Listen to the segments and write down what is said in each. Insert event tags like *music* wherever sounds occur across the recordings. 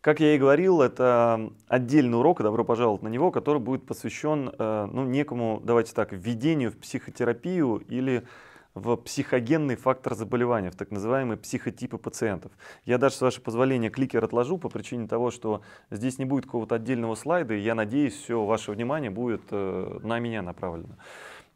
Как я и говорил, это отдельный урок, добро пожаловать на него, который будет посвящен э, ну, некому, давайте так, введению в психотерапию или в психогенный фактор заболевания, в так называемые психотипы пациентов. Я даже, с вашего позволения, кликер отложу по причине того, что здесь не будет какого-то отдельного слайда, и я надеюсь, все ваше внимание будет э, на меня направлено.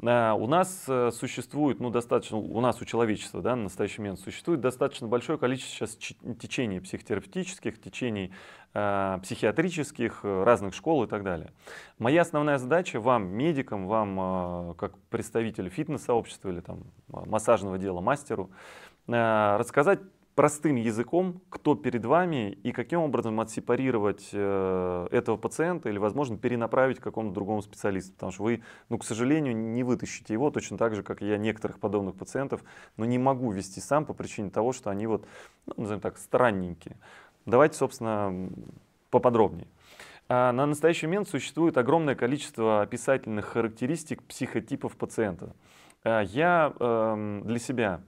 А, у нас э, существует, ну, достаточно, у нас, у человечества, да, на настоящий момент существует достаточно большое количество сейчас течений психотерапевтических, течений а, психиатрических, э, разных школ и так далее. Моя основная задача вам, медикам, вам, а, как представителю фитнес-сообщества или там а, массажного дела мастеру, а, рассказать простым языком, кто перед вами и каким образом отсепарировать э, этого пациента или, возможно, перенаправить к какому-то другому специалисту. Потому что вы, ну, к сожалению, не вытащите его точно так же, как я некоторых подобных пациентов, но не могу вести сам по причине того, что они вот, ну, назовем так, странненькие. Давайте, собственно, поподробнее. А, на настоящий момент существует огромное количество описательных характеристик психотипов пациента. А, я эм, для себя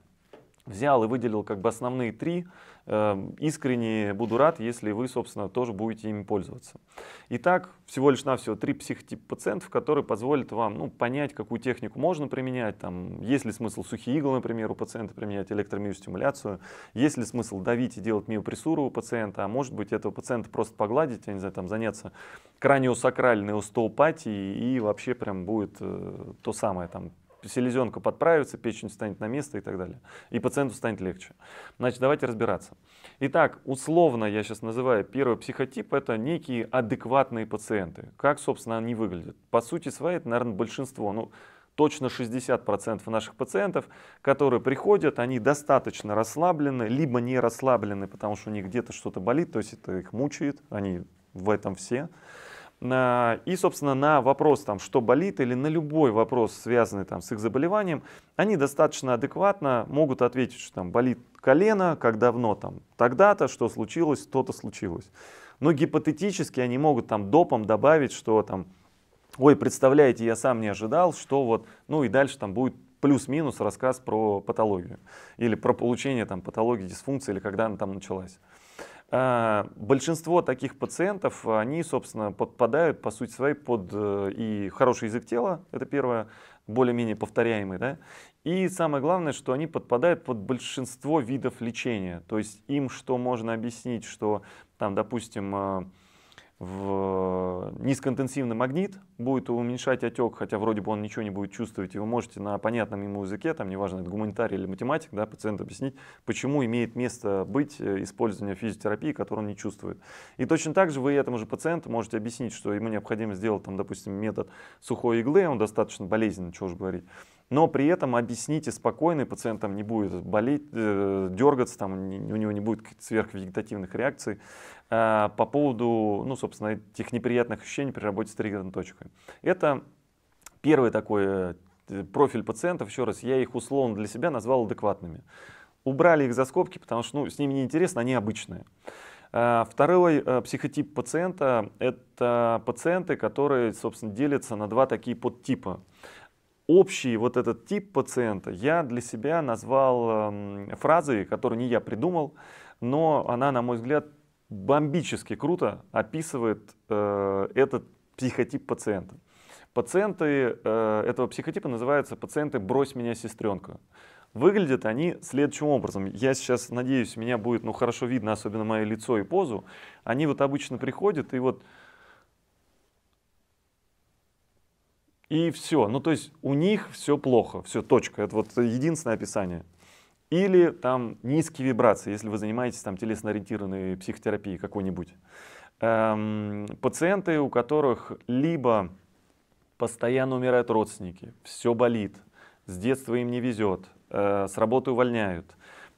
взял и выделил как бы основные три. Эм, искренне буду рад, если вы, собственно, тоже будете ими пользоваться. Итак, всего лишь навсего три психотипа пациентов, которые позволят вам ну, понять, какую технику можно применять, там, есть ли смысл сухие иглы, например, у пациента применять, электромиостимуляцию, есть ли смысл давить и делать миопрессуру у пациента, а может быть этого пациента просто погладить, я не знаю, там, заняться краниосакральной остеопатией и вообще прям будет э, то самое там селезенка подправится, печень встанет на место и так далее. И пациенту станет легче. Значит, давайте разбираться. Итак, условно я сейчас называю первый психотип, это некие адекватные пациенты. Как, собственно, они выглядят? По сути своей, это, наверное, большинство. Ну, точно 60% наших пациентов, которые приходят, они достаточно расслаблены, либо не расслаблены, потому что у них где-то что-то болит, то есть это их мучает, они в этом все. И, собственно, на вопрос, там, что болит, или на любой вопрос, связанный там, с их заболеванием, они достаточно адекватно могут ответить, что там болит колено, как давно там, тогда-то, что случилось, то-то случилось. Но гипотетически они могут там допом добавить, что там, ой, представляете, я сам не ожидал, что вот, ну и дальше там будет плюс-минус рассказ про патологию или про получение там патологии, дисфункции или когда она там началась. А, большинство таких пациентов, они, собственно, подпадают, по сути своей, под э, и хороший язык тела, это первое, более-менее повторяемый, да, и самое главное, что они подпадают под большинство видов лечения, то есть им что можно объяснить, что там, допустим, а, в э, низкоинтенсивный магнит, будет уменьшать отек, хотя вроде бы он ничего не будет чувствовать, и вы можете на понятном ему языке, там неважно, это гуманитарий или математик, да, пациенту объяснить, почему имеет место быть э, использование физиотерапии, которую он не чувствует. И точно так же вы этому же пациенту можете объяснить, что ему необходимо сделать, там, допустим, метод сухой иглы, он достаточно болезненный, чего уж говорить, но при этом объясните спокойно, и пациент там не будет болеть, э, дергаться, там, не, у него не будет сверхвегетативных реакций. Э, по поводу, ну, собственно, этих неприятных ощущений при работе с триггерной точкой. Это первый такой э, профиль пациентов, еще раз, я их условно для себя назвал адекватными. Убрали их за скобки, потому что ну, с ними неинтересно, они обычные. Э, второй психотип пациента – это пациенты, которые, собственно, делятся на два такие подтипа общий вот этот тип пациента я для себя назвал эм, фразой, которую не я придумал, но она, на мой взгляд, бомбически круто описывает э, этот психотип пациента. Пациенты э, этого психотипа называются пациенты «брось меня, сестренка». Выглядят они следующим образом. Я сейчас надеюсь, меня будет ну, хорошо видно, особенно мое лицо и позу. Они вот обычно приходят и вот... И все. Ну, то есть у них все плохо, все, точка. Это вот единственное описание. Или там низкие вибрации, если вы занимаетесь там телесно-ориентированной психотерапией какой-нибудь. Эм, пациенты, у которых либо постоянно умирают родственники, все болит, с детства им не везет, э, с работы увольняют,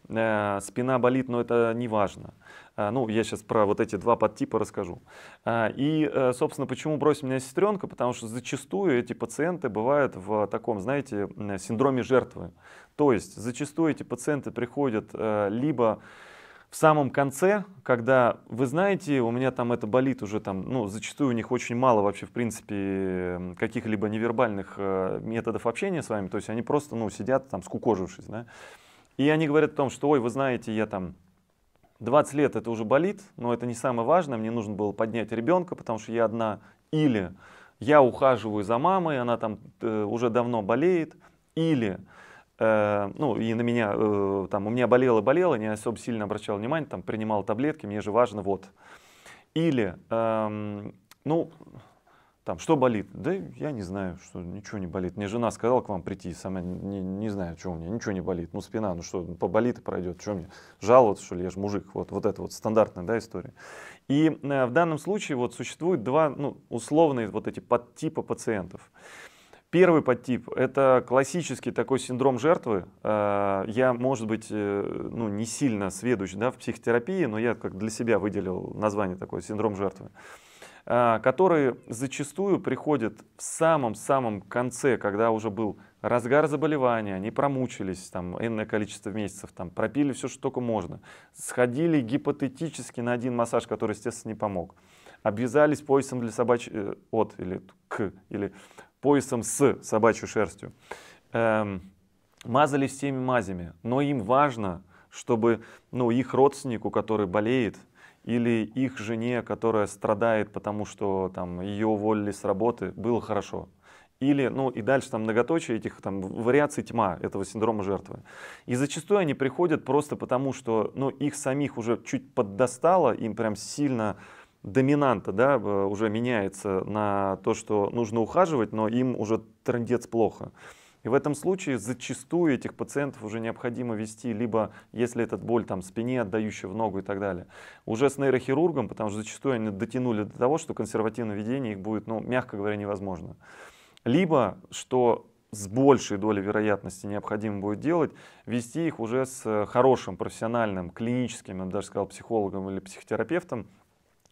э, спина болит, но это не важно. А, ну, я сейчас про вот эти два подтипа расскажу. А, и, э, собственно, почему бросит меня сестренка? Потому что зачастую эти пациенты бывают в таком, знаете, синдроме жертвы. То есть зачастую эти пациенты приходят э, либо в самом конце, когда вы знаете, у меня там это болит уже там, ну, зачастую у них очень мало вообще, в принципе, каких-либо невербальных э, методов общения с вами, то есть они просто, ну, сидят там скукожившись, да, и они говорят о том, что, ой, вы знаете, я там 20 лет это уже болит, но это не самое важное. Мне нужно было поднять ребенка, потому что я одна. Или я ухаживаю за мамой, она там э, уже давно болеет. Или, э, ну, и на меня, э, там, у меня болело-болело, не особо сильно обращал внимание, там, принимал таблетки, мне же важно, вот. Или, э, ну, там, что болит? Да я не знаю, что ничего не болит. Мне жена сказала к вам прийти, сама не, не знаю, что у меня, ничего не болит. Ну, спина, ну что, ну, поболит и пройдет. Что мне, жаловаться, что ли, я же мужик. Вот, вот это вот стандартная да, история. И э, в данном случае вот существует два ну, условные вот эти подтипа пациентов. Первый подтип – это классический такой синдром жертвы. Э, я, может быть, э, ну, не сильно сведущ да, в психотерапии, но я как для себя выделил название такое – синдром жертвы. А, которые зачастую приходят в самом-самом конце, когда уже был разгар заболевания, они промучились там энное количество месяцев, там пропили все, что только можно, сходили гипотетически на один массаж, который, естественно, не помог, обвязались поясом для собачьей э, от или к, или поясом с собачью шерстью, эм, мазали всеми мазями, но им важно, чтобы ну, их родственнику, который болеет, или их жене, которая страдает, потому что там ее уволили с работы, было хорошо. Или, ну и дальше там многоточие этих там вариаций тьма этого синдрома жертвы. И зачастую они приходят просто потому, что ну, их самих уже чуть поддостало, им прям сильно доминанта да, уже меняется на то, что нужно ухаживать, но им уже трендец плохо. И в этом случае зачастую этих пациентов уже необходимо вести, либо если этот боль там спине, отдающая в ногу и так далее, уже с нейрохирургом, потому что зачастую они дотянули до того, что консервативное ведение их будет, ну, мягко говоря, невозможно. Либо, что с большей долей вероятности необходимо будет делать, вести их уже с хорошим профессиональным, клиническим, я бы даже сказал, психологом или психотерапевтом,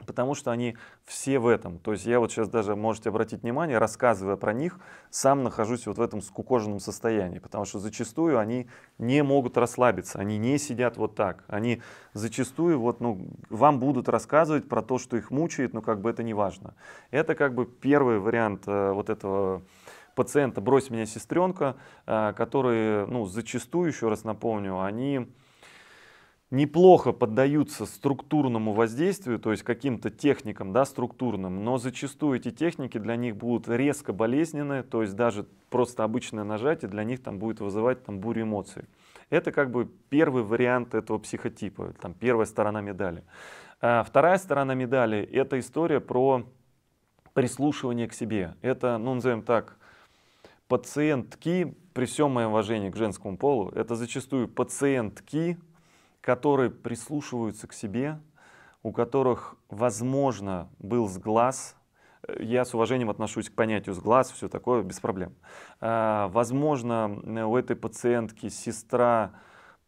потому что они все в этом. То есть я вот сейчас даже, можете обратить внимание, рассказывая про них, сам нахожусь вот в этом скукоженном состоянии, потому что зачастую они не могут расслабиться, они не сидят вот так. Они зачастую вот, ну, вам будут рассказывать про то, что их мучает, но как бы это не важно. Это как бы первый вариант э, вот этого пациента «брось меня, сестренка», э, который, ну, зачастую, еще раз напомню, они неплохо поддаются структурному воздействию, то есть каким-то техникам да, структурным, но зачастую эти техники для них будут резко болезненные, то есть даже просто обычное нажатие для них там будет вызывать там, бурю эмоций. Это как бы первый вариант этого психотипа, там первая сторона медали. А вторая сторона медали — это история про прислушивание к себе. Это, ну, назовем так, пациентки, при всем моем уважении к женскому полу, это зачастую пациентки, которые прислушиваются к себе, у которых, возможно, был сглаз, э, я с уважением отношусь к понятию сглаз, все такое, без проблем. А, возможно, у этой пациентки сестра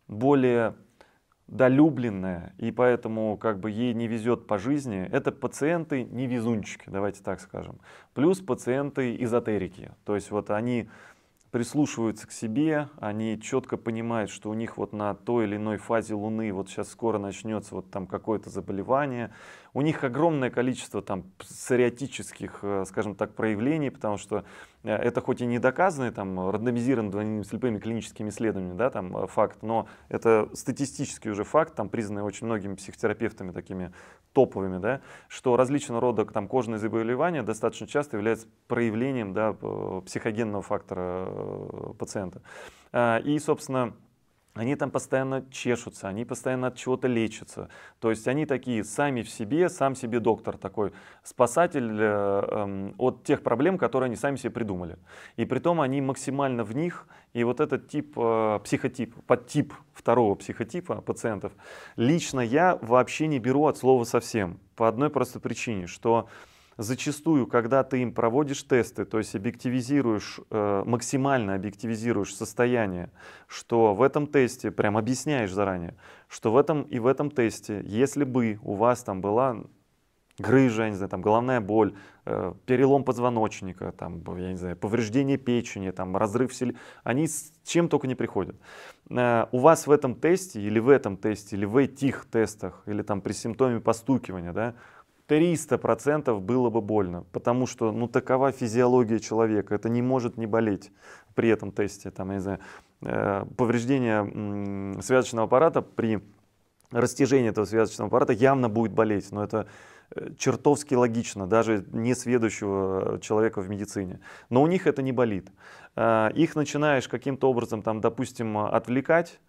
более долюбленная, и поэтому как бы ей не везет по жизни, это пациенты невезунчики, давайте так скажем. Плюс пациенты эзотерики, то есть вот они прислушиваются к себе, они четко понимают, что у них вот на той или иной фазе Луны вот сейчас скоро начнется вот там какое-то заболевание, у них огромное количество там псориатических, э, скажем так, проявлений, потому что э, это хоть и не доказанные там рандомизированные двойными слепыми клиническими исследованиями, да, там э, факт, но это статистический уже факт, там признанный очень многими психотерапевтами такими топовыми, да, что различного рода там кожные заболевания достаточно часто являются проявлением, да, психогенного фактора пациента. И, собственно, они там постоянно чешутся, они постоянно от чего-то лечатся. То есть они такие сами в себе, сам себе доктор такой, спасатель э, э, от тех проблем, которые они сами себе придумали. И притом они максимально в них, и вот этот тип, э, психотип, подтип второго психотипа пациентов, лично я вообще не беру от слова совсем. По одной простой причине, что зачастую, когда ты им проводишь тесты, то есть объективизируешь, э, максимально объективизируешь состояние, что в этом тесте, прям объясняешь заранее, что в этом и в этом тесте, если бы у вас там была грыжа, я не знаю, там головная боль, э, перелом позвоночника, там, я не знаю, повреждение печени, там, разрыв сел... Они с чем только не приходят. Э, у вас в этом тесте или в этом тесте, или в этих тестах, или там при симптоме постукивания, да, 300% было бы больно, потому что, ну, такова физиология человека, это не может не болеть при этом тесте, там, я не знаю, э, повреждение связочного аппарата при растяжении этого связочного аппарата явно будет болеть, но это э, чертовски логично, даже несведущего э, человека в медицине. Но у них это не болит. их начинаешь каким-то образом, там, допустим, отвлекать,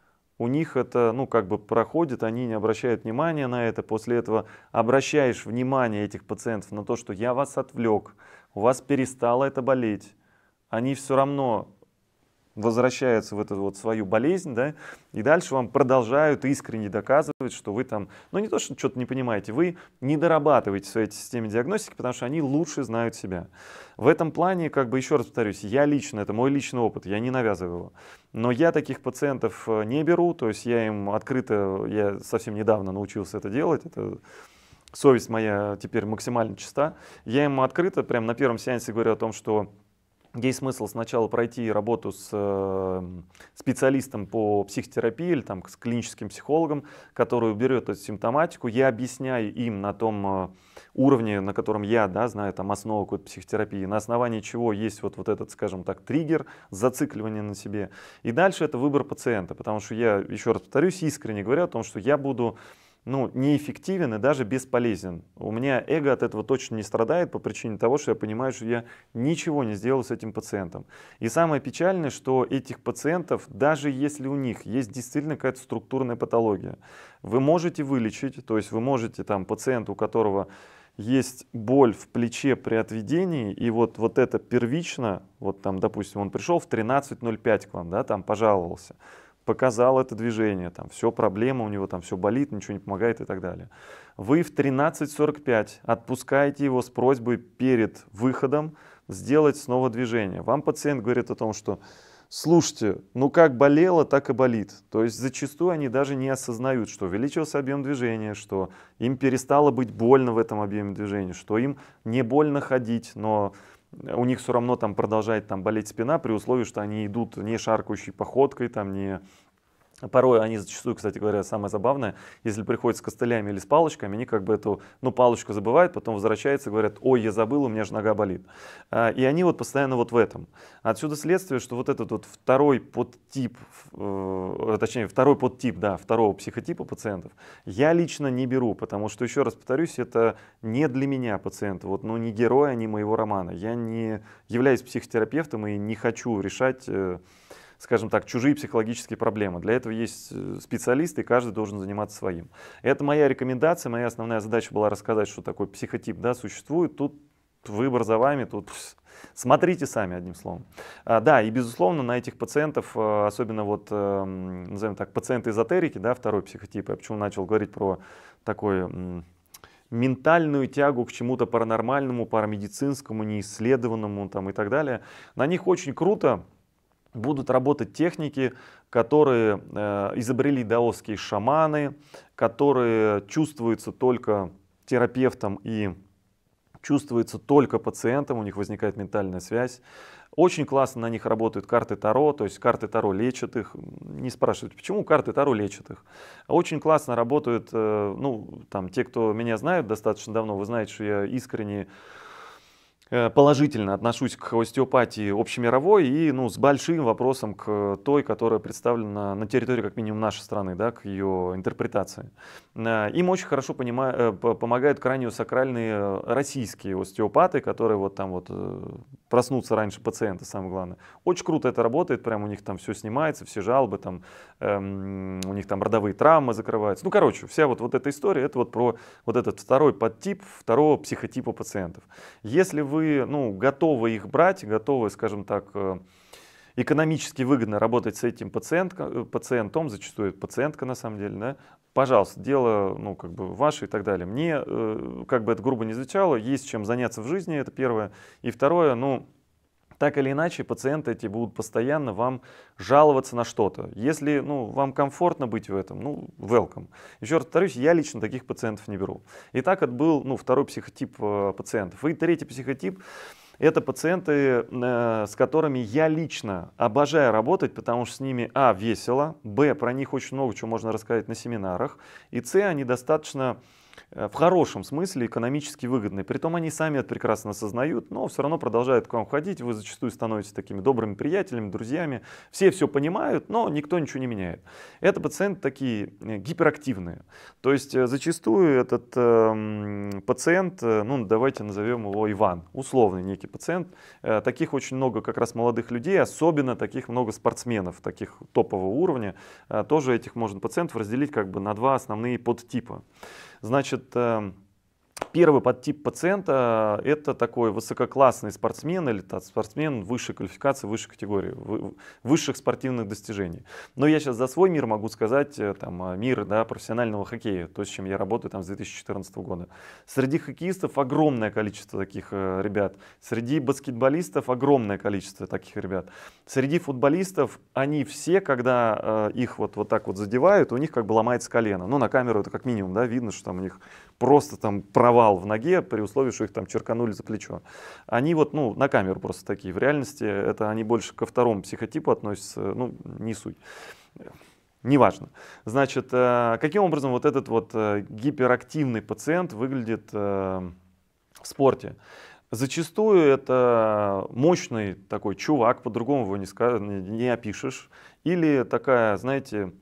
у них это, ну, как бы проходит, они не обращают внимания на это. После этого обращаешь внимание этих пациентов на то, что я вас отвлек, у вас перестало это болеть. Они все равно возвращаются в эту вот свою болезнь, да, и дальше вам продолжают искренне доказывать, что вы там, ну не то, что что-то не понимаете, вы не дорабатываете в своей системе диагностики, потому что они лучше знают себя. В этом плане, как бы еще раз повторюсь, я лично, это мой личный опыт, я не навязываю его, но я таких пациентов э, не беру, то есть я им открыто, я совсем недавно научился это делать, это совесть моя теперь максимально чиста, я им открыто, прямо на первом сеансе говорю о том, что есть смысл сначала пройти работу с э, специалистом по психотерапии или там, с клиническим психологом, который уберет эту симптоматику. Я объясняю им на том э, уровне, на котором я да, знаю там, основу какой-то психотерапии, на основании чего есть вот, вот этот, скажем так, триггер, зацикливание на себе. И дальше это выбор пациента, потому что я, еще раз повторюсь, искренне говорю о том, что я буду ну, неэффективен и даже бесполезен. У меня эго от этого точно не страдает по причине того, что я понимаю, что я ничего не сделал с этим пациентом. И самое печальное, что этих пациентов, даже если у них есть действительно какая-то структурная патология, вы можете вылечить, то есть вы можете там пациенту, у которого есть боль в плече при отведении, и вот, вот это первично, вот там, допустим, он пришел в 13.05 к вам, да, там пожаловался, показал это движение, там все проблема у него, там все болит, ничего не помогает и так далее. Вы в 13.45 отпускаете его с просьбой перед выходом сделать снова движение. Вам пациент говорит о том, что слушайте, ну как болело, так и болит. То есть зачастую они даже не осознают, что увеличился объем движения, что им перестало быть больно в этом объеме движения, что им не больно ходить, но у них все равно там продолжает там болеть спина при условии, что они идут не шаркающей походкой, там не Порой они зачастую, кстати говоря, самое забавное, если приходят с костылями или с палочками, они как бы эту, ну, палочку забывают, потом возвращаются, говорят, ой, я забыл, у меня же нога болит. А, и они вот постоянно вот в этом. Отсюда следствие, что вот этот вот второй подтип, э, э, точнее, второй подтип, да, второго психотипа пациентов, я лично не беру, потому что, еще раз повторюсь, это не для меня пациенты, вот, ну, не героя, а не моего романа. Я не являюсь психотерапевтом и не хочу решать э, скажем так, чужие психологические проблемы. Для этого есть э, специалисты, и каждый должен заниматься своим. Это моя рекомендация, моя основная задача была рассказать, что такой психотип да, существует. Тут выбор за вами, тут *laughs* смотрите сами, одним словом. А, да, и безусловно, на этих пациентов, э, особенно вот, э, назовем так, пациенты эзотерики, да, второй психотип, я почему начал говорить про такой ментальную тягу к чему-то паранормальному, парамедицинскому, неисследованному там, и так далее. На них очень круто будут работать техники, которые э, изобрели даосские шаманы, которые чувствуются только терапевтом и чувствуются только пациентам, у них возникает ментальная связь. Очень классно на них работают карты Таро, то есть карты Таро лечат их. Не спрашивайте, почему карты Таро лечат их. Очень классно работают, э, ну, там, те, кто меня знают достаточно давно, вы знаете, что я искренне Э, положительно отношусь к остеопатии общемировой и ну, с большим вопросом к той, которая представлена на территории как минимум нашей страны, да, к ее интерпретации. Э, им очень хорошо понимаю, э, помогают крайне сакральные российские остеопаты, которые вот там вот проснуться раньше пациента, самое главное. Очень круто это работает, прям у них там все снимается, все жалобы, там, эм, у них там родовые травмы закрываются. Ну, короче, вся вот, вот эта история, это вот про вот этот второй подтип, второго психотипа пациентов. Если вы, ну, готовы их брать, готовы, скажем так, э, экономически выгодно работать с этим пациент, э, пациентом, зачастую пациентка на самом деле, да, пожалуйста, дело, ну, как бы, ваше и так далее. Мне, э, как бы это грубо не звучало, есть чем заняться в жизни, это первое. И второе, ну, так или иначе, пациенты эти будут постоянно вам жаловаться на что-то. Если ну, вам комфортно быть в этом, ну, welcome. Еще раз повторюсь, я лично таких пациентов не беру. И так это был ну, второй психотип э, пациентов. И третий психотип это пациенты, э, с которыми я лично обожаю работать, потому что с ними, а, весело, б, про них очень много чего можно рассказать на семинарах, и, с, они достаточно Э, в хорошем смысле экономически выгодны. Притом они сами это прекрасно осознают, но все равно продолжают к вам ходить. Вы зачастую становитесь такими добрыми приятелями, друзьями. Все все понимают, но никто ничего не меняет. Это пациенты такие э, гиперактивные. То есть э, зачастую этот эм, э, пациент, ну давайте назовем его Иван, условный некий пациент. Э, таких очень много как раз молодых людей, особенно таких много спортсменов, таких топового уровня. Э, тоже этих можно пациентов разделить как бы на два основные подтипа. Значит, эм, Первый подтип пациента – это такой высококлассный спортсмен или спортсмен высшей квалификации, высшей категории, высших спортивных достижений. Но я сейчас за свой мир могу сказать, э, там, э, мир да, профессионального хоккея, то, с чем я работаю там, с 2014 года. Среди хоккеистов огромное количество таких э, ребят. Среди баскетболистов огромное количество таких ребят. Среди футболистов они все, когда э, их вот, вот так вот задевают, у них как бы ломается колено. Ну, на камеру это как минимум, да, видно, что там у них просто там провал в ноге при условии, что их там черканули за плечо. Они вот, ну, на камеру просто такие. В реальности это они больше ко второму психотипу относятся, ну, не суть. Неважно. Значит, э, каким образом вот этот вот э, гиперактивный пациент выглядит э, в спорте? Зачастую это мощный такой чувак, по-другому его не, скажешь, не опишешь. Или такая, знаете,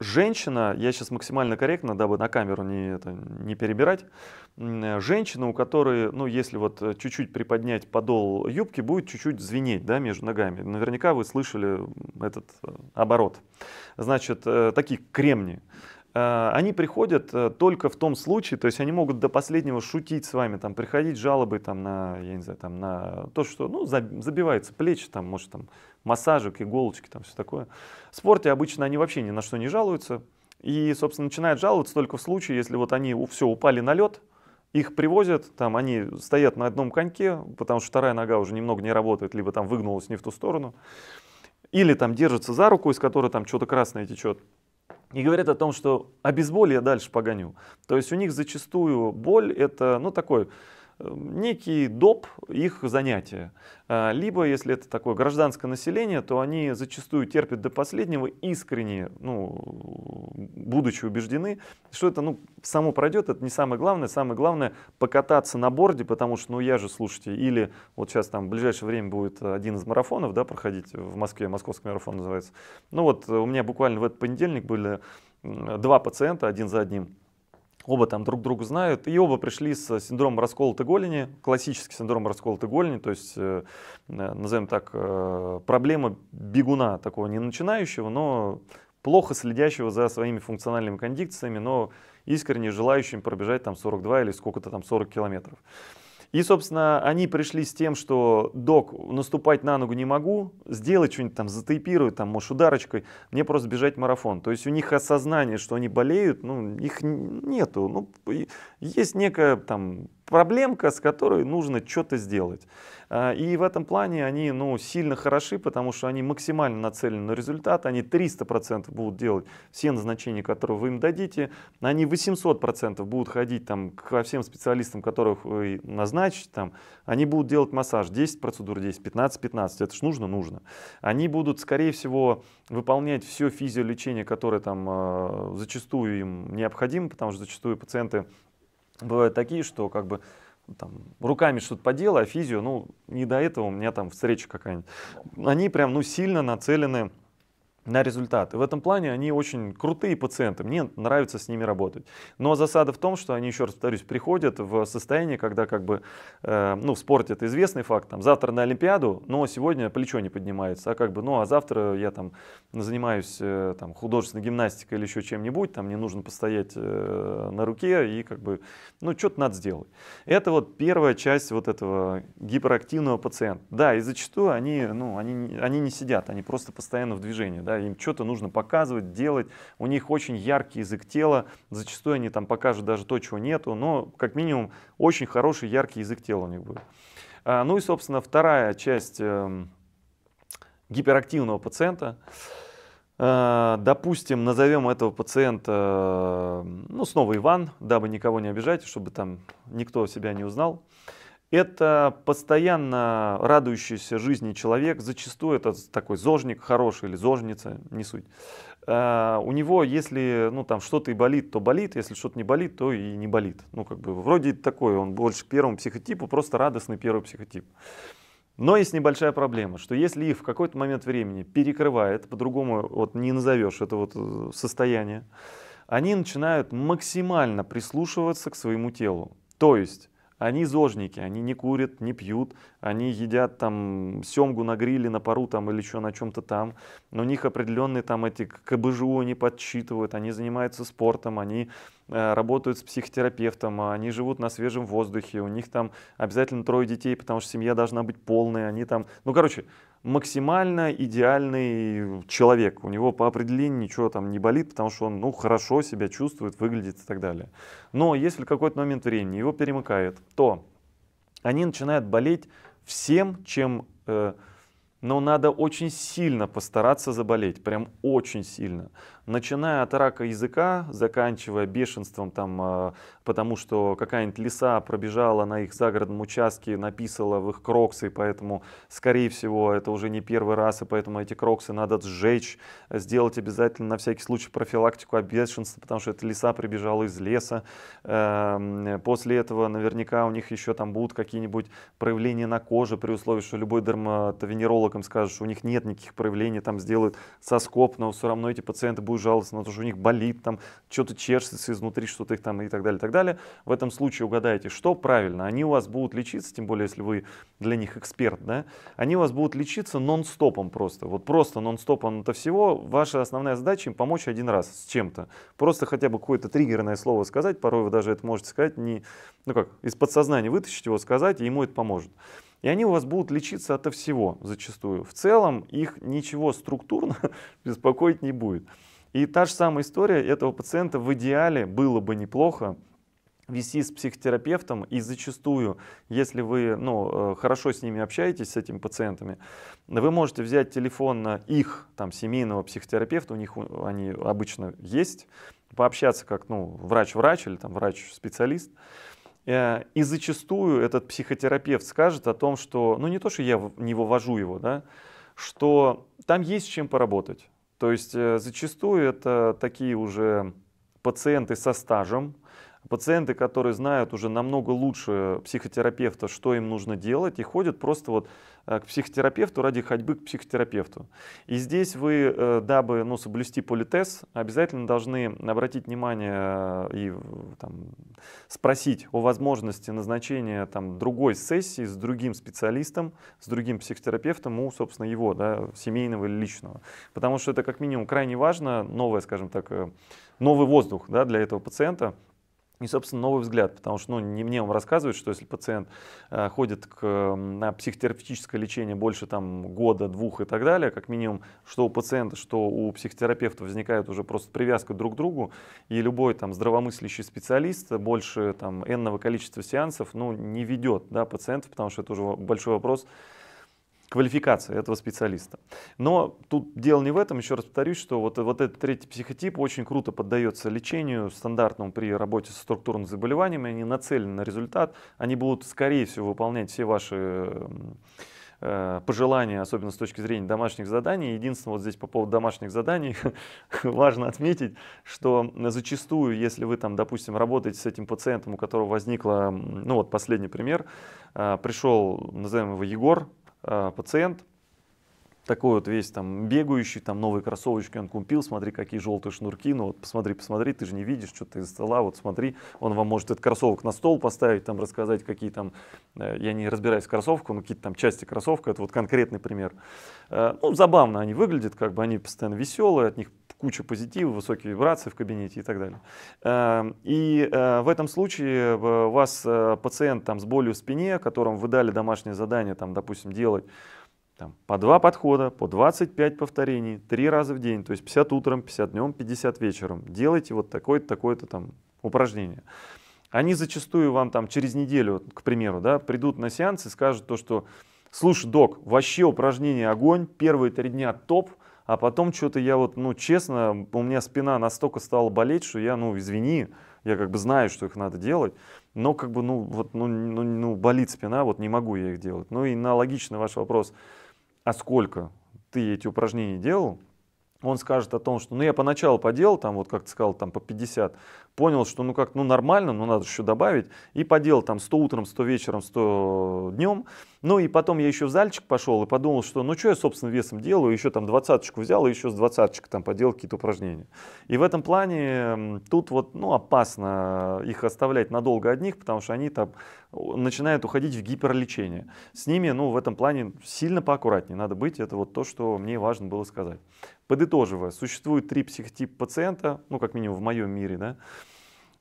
женщина, я сейчас максимально корректно, дабы на камеру не, это, не перебирать, э, женщина, у которой, ну, если вот э, чуть-чуть приподнять подол юбки, будет чуть-чуть звенеть, да, между ногами. Наверняка вы слышали этот э, оборот. Значит, такие кремни. А, они приходят э, только в том случае, то есть они могут до последнего шутить с вами, там, приходить жалобы там, на, я не знаю, там, на то, что ну, забиваются плечи, там, может, там, массажик, иголочки, там, все такое. В спорте обычно они вообще ни на что не жалуются. И, собственно, начинают жаловаться только в случае, если вот они все упали на лед, их привозят, там они стоят на одном коньке, потому что вторая нога уже немного не работает, либо там выгнулась не в ту сторону, или там держатся за руку, из которой там что-то красное течет и говорят о том, что «А о дальше погоню. То есть у них зачастую боль это, ну, такой Эм, некий доп их занятия. А, либо, если это такое гражданское население, то они зачастую терпят до последнего искренне, ну, будучи убеждены, что это ну, само пройдет, это не самое главное. Самое главное покататься на борде, потому что, ну, я же, слушайте, или вот сейчас там в ближайшее время будет один из марафонов, да, проходить в Москве, московский марафон называется. Ну вот у меня буквально в этот понедельник были два пациента один за одним Оба там друг друга знают, и оба пришли с синдромом расколотой голени, классический синдром расколотой голени, то есть, э, э, назовем так, э, проблема бегуна, такого не начинающего, но плохо следящего за своими функциональными кондициями, но искренне желающим пробежать там 42 или сколько-то там 40 километров. И, собственно, они пришли с тем, что док, наступать на ногу не могу, сделать что-нибудь там, затейпирую, там, может, ударочкой, мне просто бежать марафон. То есть у них осознание, что они болеют, ну, их нету. Ну, есть некая там проблемка, с которой нужно что-то сделать. А, и в этом плане они ну, сильно хороши, потому что они максимально нацелены на результат, они 300% будут делать все назначения, которые вы им дадите, они 800% будут ходить там, ко всем специалистам, которых вы назначите, там, они будут делать массаж 10 процедур, 10, 15, 15, это ж нужно, нужно. Они будут, скорее всего, выполнять все физиолечение, которое там а, зачастую им необходимо, потому что зачастую пациенты бывают такие, что как бы там, руками что-то поделай, а физио, ну, не до этого, у меня там встреча какая-нибудь. Они прям, ну, сильно нацелены на результат. И в этом плане они очень крутые пациенты, мне нравится с ними работать. Но засада в том, что они, еще раз повторюсь, приходят в состояние, когда как бы, э, ну, в спорте это известный факт, там, завтра на Олимпиаду, но сегодня плечо не поднимается, а как бы, ну, а завтра я там занимаюсь э, там художественной гимнастикой или еще чем-нибудь, там мне нужно постоять э, на руке и как бы, ну, что-то надо сделать. Это вот первая часть вот этого гиперактивного пациента. Да, и зачастую они, ну, они, они не сидят, они просто постоянно в движении, да, да, им что-то нужно показывать, делать, у них очень яркий язык тела, зачастую они там покажут даже то, чего нету, но как минимум очень хороший яркий язык тела у них будет. А, ну и, собственно, вторая часть э, гиперактивного пациента. А, допустим, назовем этого пациента, эм, ну, снова Иван, дабы никого не обижать, чтобы там никто себя не узнал это постоянно радующийся жизни человек, зачастую это такой зожник хороший или зожница, не суть. Э, у него, если ну, там что-то и болит, то болит, если что-то не болит, то и не болит. Ну, как бы вроде такой, он больше к первому психотипу, просто радостный первый психотип. Но есть небольшая проблема, что если их в какой-то момент времени перекрывает, по-другому вот не назовешь это вот э, состояние, они начинают максимально прислушиваться к своему телу. То есть они зожники, они не курят, не пьют, они едят там семгу на гриле, на пару там или что, на чем-то там. Но у них определенные там эти КБЖУ они подсчитывают, они занимаются спортом, они э, работают с психотерапевтом, а они живут на свежем воздухе, у них там обязательно трое детей, потому что семья должна быть полная, они там... Ну, короче, максимально идеальный человек. У него по определению ничего там не болит, потому что он ну, хорошо себя чувствует, выглядит и так далее. Но если в какой-то момент времени его перемыкает, то они начинают болеть всем, чем... Э, но надо очень сильно постараться заболеть, прям очень сильно начиная от рака языка, заканчивая бешенством, там, а, потому что какая-нибудь лиса пробежала на их загородном участке, написала в их кроксы, поэтому, скорее всего, это уже не первый раз, и поэтому эти кроксы надо сжечь, сделать обязательно на всякий случай профилактику от бешенства, потому что эта лиса прибежала из леса. Эм, после этого наверняка у них еще там будут какие-нибудь проявления на коже, при условии, что любой дерматовенеролог им скажет, что у них нет никаких проявлений, там сделают соскоп, но все равно эти пациенты будут слепую жалость на то, что у них болит, там что-то чешется изнутри, что-то их там и так далее, и так далее. В этом случае угадайте, что правильно. Они у вас будут лечиться, тем более, если вы для них эксперт, да, они у вас будут лечиться нон-стопом просто. Вот просто нон-стопом это всего. Ваша основная задача им помочь один раз с чем-то. Просто хотя бы какое-то триггерное слово сказать, порой вы даже это можете сказать, не, ну как, из подсознания вытащить его, сказать, и ему это поможет. И они у вас будут лечиться ото всего зачастую. В целом их ничего структурно *laughs* беспокоить не будет. И та же самая история этого пациента в идеале было бы неплохо вести с психотерапевтом и зачастую, если вы ну, э, хорошо с ними общаетесь, с этими пациентами, вы можете взять телефон на их там, семейного психотерапевта, у них они обычно есть, пообщаться как ну, врач-врач или там врач-специалист, Э, и зачастую этот психотерапевт скажет о том, что, ну не то, что я не вывожу его, да, что там есть чем поработать. То есть э, зачастую это такие уже пациенты со стажем, пациенты, которые знают уже намного лучше психотерапевта, что им нужно делать, и ходят просто вот Э, к психотерапевту ради ходьбы к психотерапевту. И здесь вы, э, дабы ну, соблюсти политез, обязательно должны обратить внимание э, и там, спросить о возможности назначения там, другой сессии с другим специалистом, с другим психотерапевтом у, собственно, его, да, семейного или личного. Потому что это, как минимум, крайне важно, новое, скажем так, новый воздух да, для этого пациента, и, собственно, новый взгляд, потому что ну, не мне вам рассказывают, что если пациент э, ходит к, на психотерапевтическое лечение больше там, года, двух и так далее, как минимум, что у пациента, что у психотерапевта возникает уже просто привязка друг к другу, и любой там, здравомыслящий специалист больше там, энного количества сеансов ну, не ведет да, пациентов, потому что это уже большой вопрос квалификации этого специалиста. Но тут дело не в этом, еще раз повторюсь, что вот, вот этот третий психотип очень круто поддается лечению стандартному при работе со структурными заболеваниями, они нацелены на результат, они будут, скорее всего, выполнять все ваши э, пожелания, особенно с точки зрения домашних заданий. Единственное, вот здесь по поводу домашних заданий *laughs* важно отметить, что зачастую, если вы там, допустим, работаете с этим пациентом, у которого возникла, ну вот последний пример, э, пришел, назовем его Егор, а, пациент, такой вот весь там бегающий, там новые кроссовочки он купил, смотри, какие желтые шнурки, ну вот посмотри, посмотри, ты же не видишь, что ты из стола, вот смотри, он вам может этот кроссовок на стол поставить, там рассказать, какие там, э, я не разбираюсь в кроссовках, но какие-то там части кроссовка, это вот конкретный пример. Э, ну, забавно они выглядят, как бы они постоянно веселые, от них куча позитива, высокие вибрации в кабинете и так далее. Эм, и э, в этом случае у э, вас э, пациент там, с болью в спине, которому вы дали домашнее задание, там, допустим, делать там, по два подхода, по 25 повторений, три раза в день, то есть 50 утром, 50 днем, 50 вечером. Делайте вот такое-то, такое-то там упражнение. Они зачастую вам там через неделю, к примеру, да, придут на сеанс и скажут то, что Слушай, док, вообще упражнение огонь, первые три дня топ – а потом что-то я вот, ну, честно, у меня спина настолько стала болеть, что я, ну, извини, я как бы знаю, что их надо делать, но как бы, ну, вот, ну, ну, ну болит спина, вот не могу я их делать. Ну и на логичный ваш вопрос, а сколько ты эти упражнения делал? Он скажет о том, что, ну, я поначалу поделал, там, вот как ты сказал, там, по 50, понял, что ну как, ну нормально, но надо еще добавить, и поделал там 100 утром, 100 вечером, 100 днем, ну и потом я еще в зальчик пошел и подумал, что ну что я, собственно, весом делаю, еще там двадцаточку взял и еще с двадцаточек там поделал какие-то упражнения. И в этом плане тут вот, ну, опасно их оставлять надолго одних, потому что они там начинают уходить в гиперлечение. С ними, ну, в этом плане сильно поаккуратнее надо быть, это вот то, что мне важно было сказать. Подытоживая, существует три психотипа пациента, ну, как минимум в моем мире, да,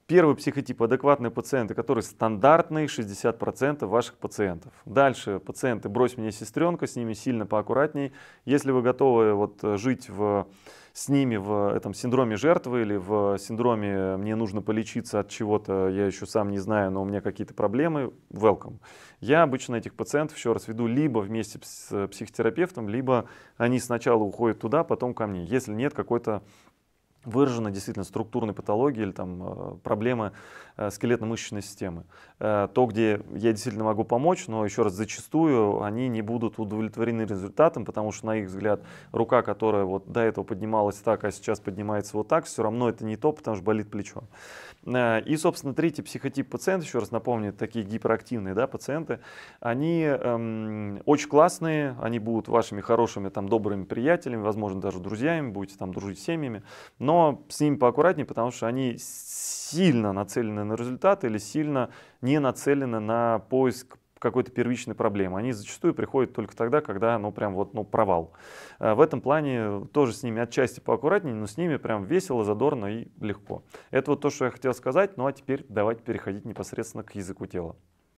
Первый психотип – адекватные пациенты, которые стандартные 60% ваших пациентов. Дальше пациенты «брось мне сестренка», с ними сильно поаккуратней. Если вы готовы вот, э, жить в, с ними в этом синдроме жертвы или в синдроме «мне нужно полечиться от чего-то, я еще сам не знаю, но у меня какие-то проблемы», welcome. Я обычно этих пациентов еще раз веду либо вместе с э, психотерапевтом, либо они сначала уходят туда, потом ко мне, если нет какой-то выражена действительно структурная патология или там э, проблемы э, скелетно-мышечной системы. Э, то, где я действительно могу помочь, но еще раз, зачастую они не будут удовлетворены результатом, потому что, на их взгляд, рука, которая вот до этого поднималась так, а сейчас поднимается вот так, все равно это не то, потому что болит плечо. И, собственно, третий психотип пациента, еще раз напомню, такие гиперактивные да, пациенты, они эм, очень классные, они будут вашими хорошими, там, добрыми приятелями, возможно, даже друзьями, будете там дружить с семьями, но но с ними поаккуратнее, потому что они сильно нацелены на результат или сильно не нацелены на поиск какой-то первичной проблемы. Они зачастую приходят только тогда, когда, ну, прям вот, ну, провал. Э, в этом плане тоже с ними отчасти поаккуратнее, но с ними прям весело, задорно и легко. Это вот то, что я хотел сказать. Ну, а теперь давайте переходить непосредственно к языку тела.